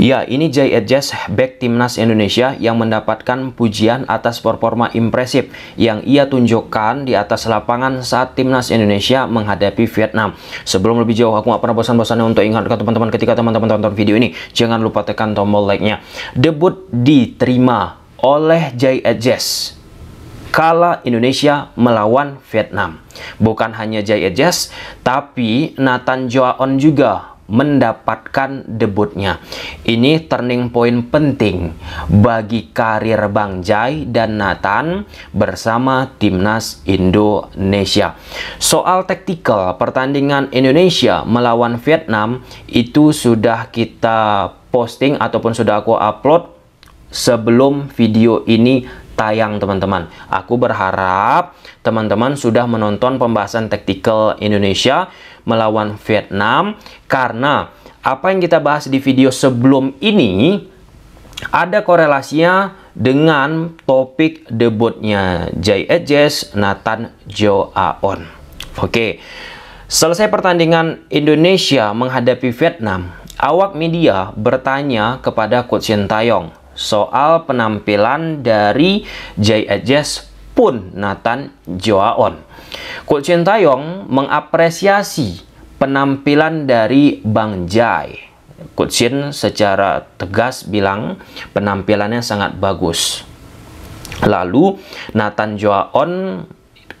Ya, ini Jay Edges, back timnas Indonesia yang mendapatkan pujian atas performa impresif yang ia tunjukkan di atas lapangan saat timnas Indonesia menghadapi Vietnam. Sebelum lebih jauh, aku nggak pernah bosan-bosannya untuk ingatkan teman-teman ketika teman-teman tonton video ini, jangan lupa tekan tombol like-nya. Debut diterima oleh Jay Edges kala Indonesia melawan Vietnam. Bukan hanya Jay Edges, tapi Nathan Joaon juga mendapatkan debutnya. Ini turning point penting bagi karir Bang Jai dan Nathan bersama timnas Indonesia. Soal taktikal pertandingan Indonesia melawan Vietnam itu sudah kita posting ataupun sudah aku upload sebelum video ini tayang teman-teman. Aku berharap teman-teman sudah menonton pembahasan taktikal Indonesia melawan Vietnam karena apa yang kita bahas di video sebelum ini ada korelasinya dengan topik debutnya JHS Edges Nathan Joaon. Oke. Selesai pertandingan Indonesia menghadapi Vietnam, awak media bertanya kepada Coach Sintayong soal penampilan dari JHS Edges pun Nathan Joaon. Coach Sintayong mengapresiasi penampilan dari Bang Jai. Coach secara tegas bilang penampilannya sangat bagus. Lalu Nathan Joaon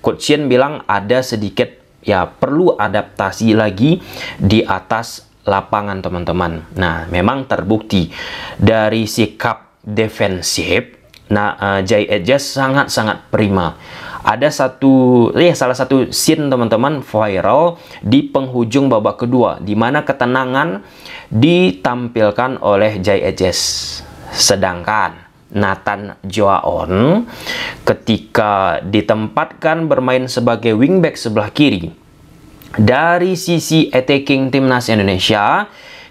Coach bilang ada sedikit ya perlu adaptasi lagi di atas lapangan teman-teman. Nah, memang terbukti dari sikap defensif Nah, uh, Jai Edges sangat-sangat prima ada satu ya salah satu scene teman-teman viral di penghujung babak kedua di mana ketenangan ditampilkan oleh Jay Ejes. Sedangkan Nathan Joaon ketika ditempatkan bermain sebagai wingback sebelah kiri dari sisi attacking timnas Indonesia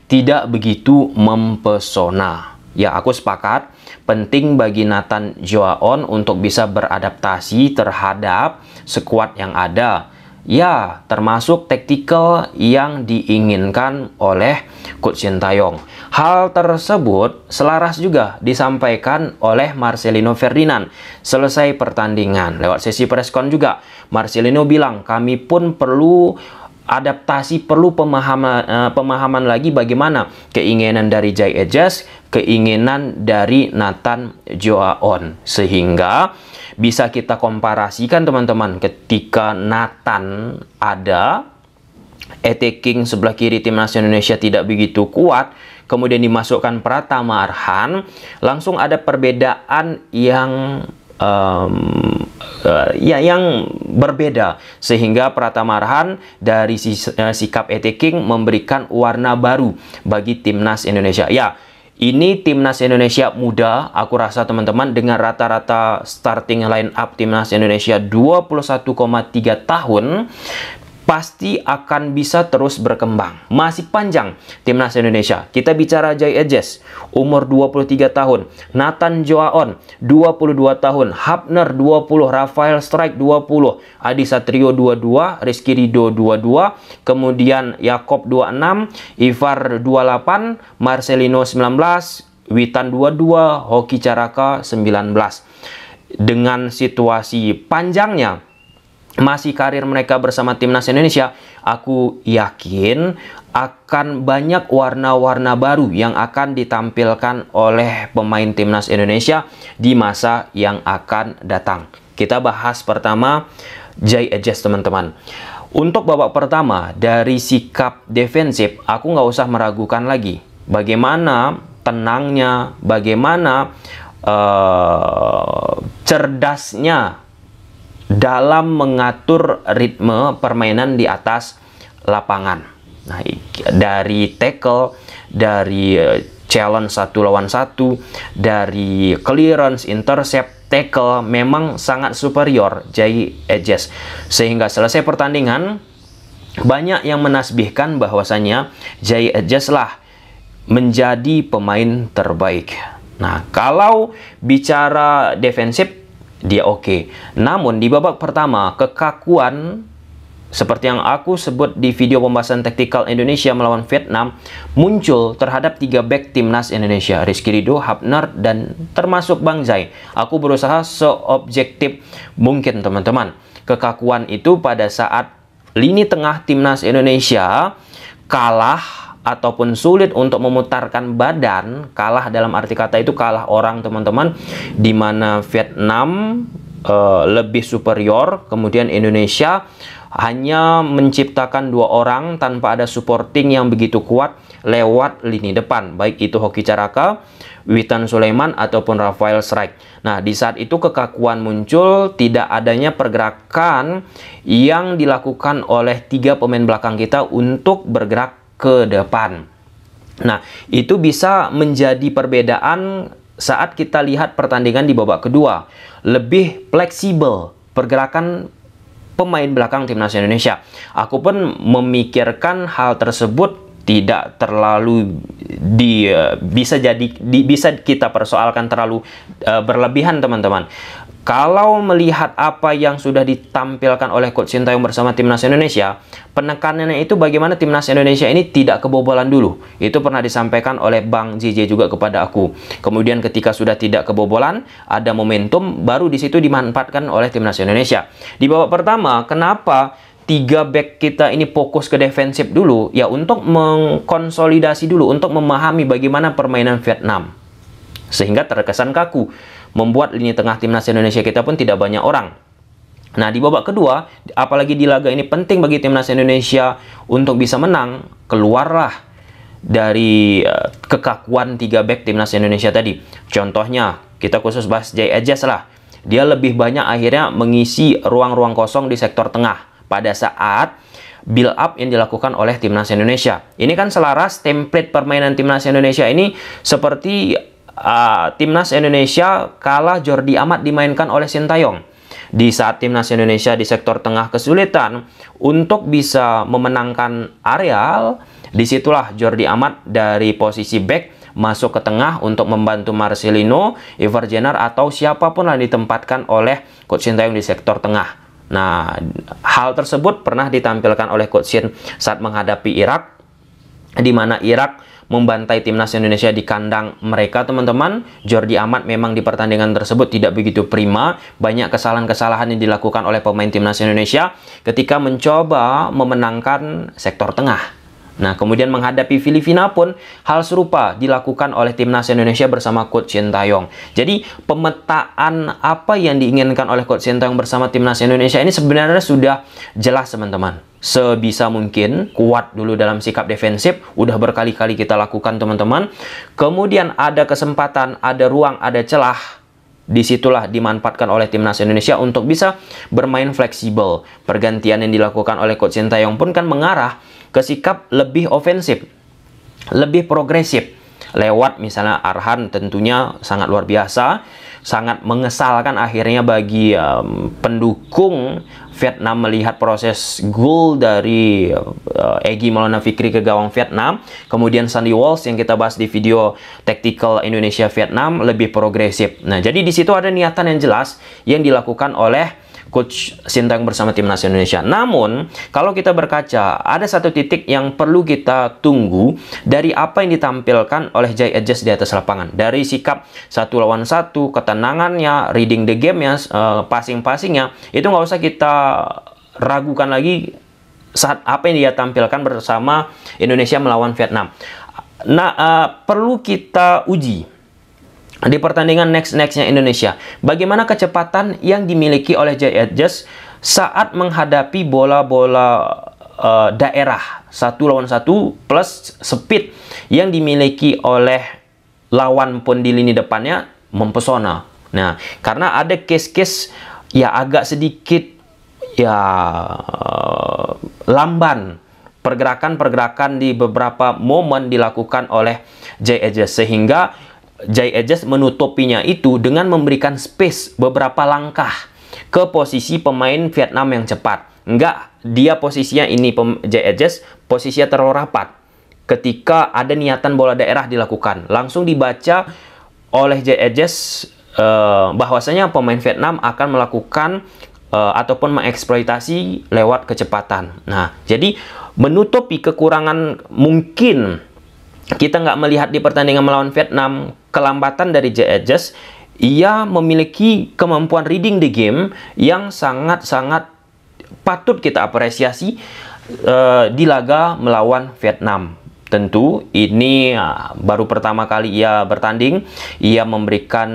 tidak begitu mempesona. Ya, aku sepakat penting bagi Nathan Joaon untuk bisa beradaptasi terhadap sekuat yang ada. Ya, termasuk taktikal yang diinginkan oleh Coach Sintayong. Hal tersebut selaras juga disampaikan oleh Marcelino Ferdinand selesai pertandingan. Lewat sesi preskon juga, Marcelino bilang kami pun perlu adaptasi perlu pemahaman uh, eh, pemahaman lagi bagaimana keinginan dari Jai Ejas, keinginan dari Nathan Joaon sehingga bisa kita komparasikan teman-teman ketika Nathan ada attacking sebelah kiri timnas Indonesia tidak begitu kuat kemudian dimasukkan Pratama Arhan langsung ada perbedaan yang um, uh, ya yang berbeda sehingga Pratama Arhan dari si, uh, sikap memberikan warna baru bagi timnas Indonesia. Ya, ini timnas Indonesia muda, aku rasa teman-teman dengan rata-rata starting line up timnas Indonesia 21,3 tahun, pasti akan bisa terus berkembang. Masih panjang timnas Indonesia. Kita bicara Jai Edges, umur 23 tahun. Nathan Joaon, 22 tahun. Hapner, 20. Rafael Strike, 20. Adi Satrio, 22. Rizky Rido, 22. Kemudian Yakob, 26. Ivar, 28. Marcelino, 19. Witan, 22. Hoki Caraka, 19. Dengan situasi panjangnya, masih karir mereka bersama timnas Indonesia, aku yakin akan banyak warna-warna baru yang akan ditampilkan oleh pemain timnas Indonesia di masa yang akan datang. Kita bahas pertama Jai Adjust teman-teman. Untuk babak pertama dari sikap defensif, aku nggak usah meragukan lagi bagaimana tenangnya, bagaimana uh, cerdasnya dalam mengatur ritme permainan di atas lapangan. Nah, dari tackle, dari eh, challenge satu lawan satu, dari clearance, intercept, tackle memang sangat superior Jay Edges. Sehingga selesai pertandingan, banyak yang menasbihkan bahwasannya Jay Edges lah menjadi pemain terbaik. Nah, kalau bicara defensif, dia oke. Okay. Namun di babak pertama, kekakuan seperti yang aku sebut di video pembahasan taktikal Indonesia melawan Vietnam muncul terhadap tiga back timnas Indonesia, Rizky Ridho, Hapner, dan termasuk Bang Zai. Aku berusaha seobjektif mungkin teman-teman. Kekakuan itu pada saat lini tengah timnas Indonesia kalah ataupun sulit untuk memutarkan badan, kalah dalam arti kata itu kalah orang teman-teman, di mana Vietnam e, lebih superior, kemudian Indonesia hanya menciptakan dua orang tanpa ada supporting yang begitu kuat lewat lini depan, baik itu Hoki Caraka, Witan Sulaiman ataupun Rafael Strike. Nah, di saat itu kekakuan muncul, tidak adanya pergerakan yang dilakukan oleh tiga pemain belakang kita untuk bergerak ke depan. Nah, itu bisa menjadi perbedaan saat kita lihat pertandingan di babak kedua. Lebih fleksibel pergerakan pemain belakang timnas Indonesia. Aku pun memikirkan hal tersebut tidak terlalu di eh, bisa jadi di, bisa kita persoalkan terlalu uh, berlebihan teman-teman. Kalau melihat apa yang sudah ditampilkan oleh Coach Sintayong bersama timnas Indonesia, penekanannya itu bagaimana timnas Indonesia ini tidak kebobolan dulu. Itu pernah disampaikan oleh Bang JJ juga kepada aku. Kemudian ketika sudah tidak kebobolan, ada momentum baru di situ dimanfaatkan oleh timnas Indonesia. Di babak pertama, kenapa tiga back kita ini fokus ke defensif dulu ya untuk mengkonsolidasi dulu untuk memahami bagaimana permainan Vietnam sehingga terkesan kaku membuat lini tengah timnas Indonesia kita pun tidak banyak orang. Nah, di babak kedua, apalagi di laga ini penting bagi timnas Indonesia untuk bisa menang, keluarlah dari uh, kekakuan tiga back timnas Indonesia tadi. Contohnya, kita khusus bahas Jay Ajaz lah. Dia lebih banyak akhirnya mengisi ruang-ruang kosong di sektor tengah pada saat build up yang dilakukan oleh timnas Indonesia. Ini kan selaras template permainan timnas Indonesia ini seperti Ah, timnas Indonesia kalah Jordi Amat dimainkan oleh Sintayong. Di saat timnas Indonesia di sektor tengah kesulitan untuk bisa memenangkan areal, disitulah Jordi Amat dari posisi back masuk ke tengah untuk membantu Marcelino, Ivar atau siapapun yang ditempatkan oleh Coach Sintayong di sektor tengah. Nah, hal tersebut pernah ditampilkan oleh Coach Shin saat menghadapi Irak di mana Irak membantai timnas Indonesia di kandang mereka teman-teman. Jordi Amat memang di pertandingan tersebut tidak begitu prima. Banyak kesalahan-kesalahan yang dilakukan oleh pemain timnas Indonesia ketika mencoba memenangkan sektor tengah. Nah, kemudian menghadapi Filipina pun hal serupa dilakukan oleh timnas Indonesia bersama coach Sintayong. Jadi, pemetaan apa yang diinginkan oleh coach Sintayong bersama timnas Indonesia ini sebenarnya sudah jelas, teman-teman. Sebisa mungkin kuat dulu dalam sikap defensif, udah berkali-kali kita lakukan, teman-teman. Kemudian ada kesempatan, ada ruang, ada celah disitulah dimanfaatkan oleh timnas Indonesia untuk bisa bermain fleksibel. Pergantian yang dilakukan oleh Coach Sintayong pun kan mengarah ke sikap lebih ofensif, lebih progresif. Lewat misalnya Arhan tentunya sangat luar biasa, sangat mengesalkan akhirnya bagi um, pendukung Vietnam melihat proses gol dari uh, Egy Maulana Fikri ke gawang Vietnam. Kemudian Sandy Walsh yang kita bahas di video Tactical Indonesia Vietnam lebih progresif. Nah, jadi di situ ada niatan yang jelas yang dilakukan oleh coach Sintang bersama timnas Indonesia. Namun, kalau kita berkaca, ada satu titik yang perlu kita tunggu dari apa yang ditampilkan oleh Jai Edges di atas lapangan. Dari sikap satu lawan satu, ketenangannya, reading the game ya, uh, eh, passing-passingnya, itu nggak usah kita ragukan lagi saat apa yang dia tampilkan bersama Indonesia melawan Vietnam. Nah, uh, perlu kita uji di pertandingan next-nextnya Indonesia. Bagaimana kecepatan yang dimiliki oleh Jay Edges saat menghadapi bola-bola uh, daerah satu lawan satu plus speed yang dimiliki oleh lawan pun di lini depannya mempesona. Nah, karena ada case-case ya agak sedikit ya uh, lamban pergerakan-pergerakan di beberapa momen dilakukan oleh Jay Edges sehingga Jay Edges menutupinya itu dengan memberikan space beberapa langkah ke posisi pemain Vietnam yang cepat. Enggak, dia posisinya ini Jay Edges posisinya terlalu rapat. Ketika ada niatan bola daerah dilakukan, langsung dibaca oleh Jay Edges uh, bahwasanya pemain Vietnam akan melakukan uh, ataupun mengeksploitasi lewat kecepatan. Nah, jadi menutupi kekurangan mungkin kita nggak melihat di pertandingan melawan Vietnam kelambatan dari j ia memiliki kemampuan reading the game yang sangat-sangat patut kita apresiasi uh, di laga melawan Vietnam. Tentu ini uh, baru pertama kali ia bertanding, ia memberikan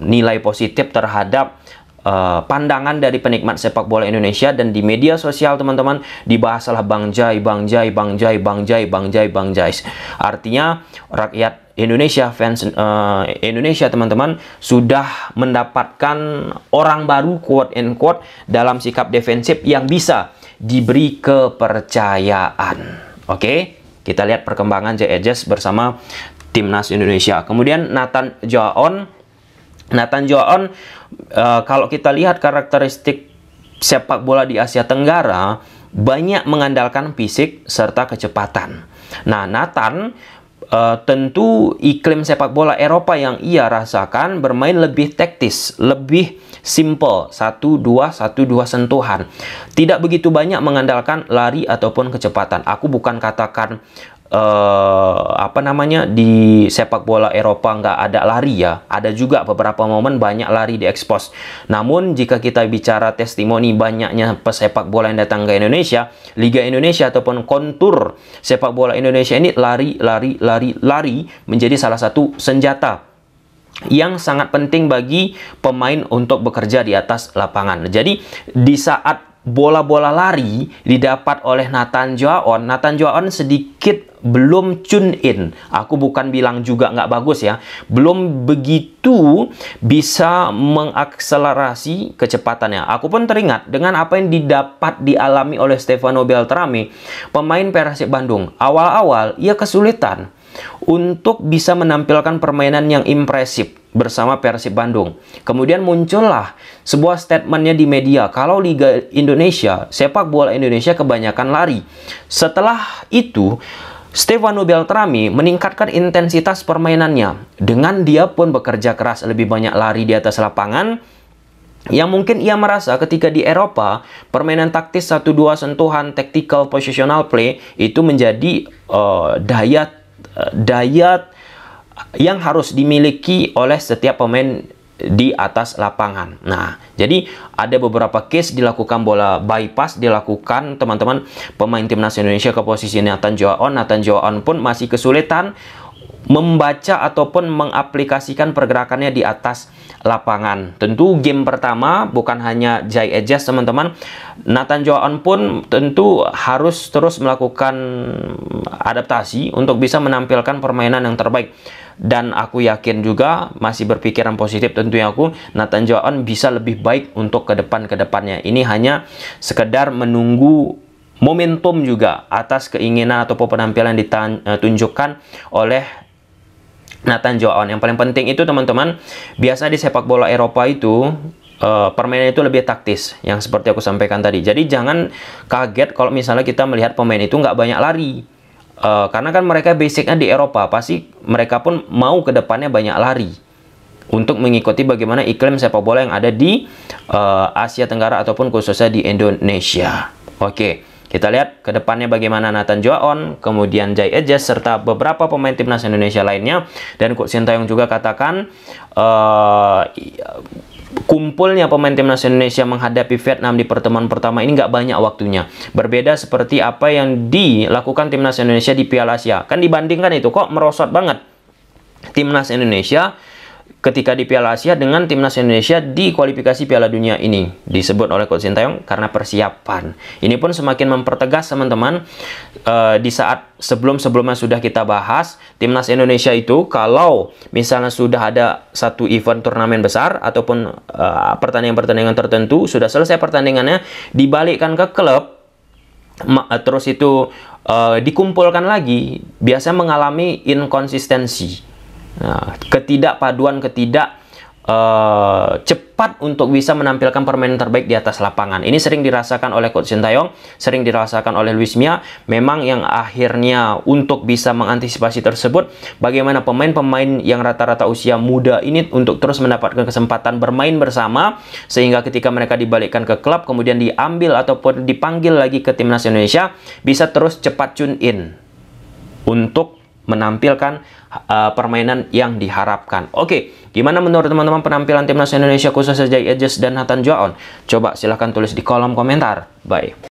nilai positif terhadap Eh, pandangan dari penikmat sepak bola Indonesia dan di media sosial teman-teman dibahaslah Bang Jai, Bang Jai, Bang Jai, Bang Jai, Bang Jai, Bang Jai. Artinya rakyat Indonesia fans uh, Indonesia teman-teman sudah mendapatkan orang baru quote and quote dalam sikap defensif yang bisa diberi kepercayaan. Oke, okay? kita lihat perkembangan Jai bersama timnas Indonesia. Kemudian Nathan Joaon, Nathan Joaon. Eh, kalau kita lihat karakteristik sepak bola di Asia Tenggara banyak mengandalkan fisik serta kecepatan. Nah, Nathan Uh, tentu iklim sepak bola Eropa yang ia rasakan bermain lebih taktis, lebih simple, satu dua satu dua sentuhan. Tidak begitu banyak mengandalkan lari ataupun kecepatan. Aku bukan katakan uh, apa namanya di sepak bola Eropa nggak ada lari ya. Ada juga beberapa momen banyak lari di ekspos. Namun jika kita bicara testimoni banyaknya pesepak bola yang datang ke Indonesia, Liga Indonesia ataupun kontur sepak bola Indonesia ini lari, lari, lari, lari menjadi salah satu senjata yang sangat penting bagi pemain untuk bekerja di atas lapangan. Jadi di saat bola-bola lari didapat oleh Nathan Joaon. Nathan Joaon sedikit belum tune in. Aku bukan bilang juga nggak bagus ya. Belum begitu bisa mengakselerasi kecepatannya. Aku pun teringat dengan apa yang didapat dialami oleh Stefano Beltrame, pemain Persib Bandung. Awal-awal ia kesulitan untuk bisa menampilkan permainan yang impresif bersama Persib Bandung. Kemudian muncullah sebuah statementnya di media kalau Liga Indonesia, sepak bola Indonesia kebanyakan lari. Setelah itu, Stefano Beltrami meningkatkan intensitas permainannya dengan dia pun bekerja keras lebih banyak lari di atas lapangan yang mungkin ia merasa ketika di Eropa permainan taktis 1-2 sentuhan tactical positional play itu menjadi uh, daya uh, daya yang harus dimiliki oleh setiap pemain di atas lapangan. Nah, jadi ada beberapa case dilakukan bola bypass dilakukan teman-teman pemain timnas Indonesia ke posisi Nathan Joaon. Nathan Joaon pun masih kesulitan membaca ataupun mengaplikasikan pergerakannya di atas lapangan. Tentu game pertama bukan hanya Jai Ejas teman-teman. Nathan Joan pun tentu harus terus melakukan adaptasi untuk bisa menampilkan permainan yang terbaik dan aku yakin juga masih berpikiran positif tentunya aku Nathan Joan bisa lebih baik untuk ke depan ke depannya. Ini hanya sekedar menunggu momentum juga atas keinginan ataupun penampilan ditunjukkan eh, oleh nah Joaon. Yang paling penting itu teman-teman, biasa di sepak bola Eropa itu Uh, permainan itu lebih taktis yang seperti aku sampaikan tadi. Jadi jangan kaget kalau misalnya kita melihat pemain itu nggak banyak lari. Uh, karena kan mereka basicnya di Eropa, pasti mereka pun mau ke depannya banyak lari untuk mengikuti bagaimana iklim sepak bola yang ada di uh, Asia Tenggara ataupun khususnya di Indonesia. Oke. Okay. Kita lihat ke depannya bagaimana Nathan Joaon, kemudian Jai Ejes, serta beberapa pemain timnas Indonesia lainnya. Dan Kuk Sintayong juga katakan, uh, kumpulnya pemain timnas Indonesia menghadapi Vietnam di pertemuan pertama ini nggak banyak waktunya. Berbeda seperti apa yang dilakukan timnas Indonesia di Piala Asia. Kan dibandingkan itu, kok merosot banget timnas Indonesia ketika di Piala Asia dengan timnas Indonesia di kualifikasi Piala Dunia ini disebut oleh Coach Sintayong karena persiapan. Ini pun semakin mempertegas teman-teman uh, di saat sebelum-sebelumnya sudah kita bahas timnas Indonesia itu kalau misalnya sudah ada satu event turnamen besar ataupun eh, pertandingan-pertandingan tertentu sudah selesai pertandingannya dibalikkan ke klub terus itu uh, dikumpulkan lagi biasanya mengalami inkonsistensi Nah, ketidakpaduan ketidak Uh, cepat untuk bisa menampilkan permainan terbaik di atas lapangan. Ini sering dirasakan oleh Coach Sintayong, sering dirasakan oleh Luis Mia. Memang yang akhirnya untuk bisa mengantisipasi tersebut, bagaimana pemain-pemain yang rata-rata usia muda ini untuk terus mendapatkan kesempatan bermain bersama, sehingga ketika mereka dibalikkan ke klub, kemudian diambil ataupun dipanggil lagi ke timnas Indonesia, bisa terus cepat tune in untuk menampilkan uh, permainan yang diharapkan. Oke, gimana menurut teman-teman penampilan timnas Indonesia khususnya Jai Edges dan Nathan Joaon? Coba silahkan tulis di kolom komentar. Bye.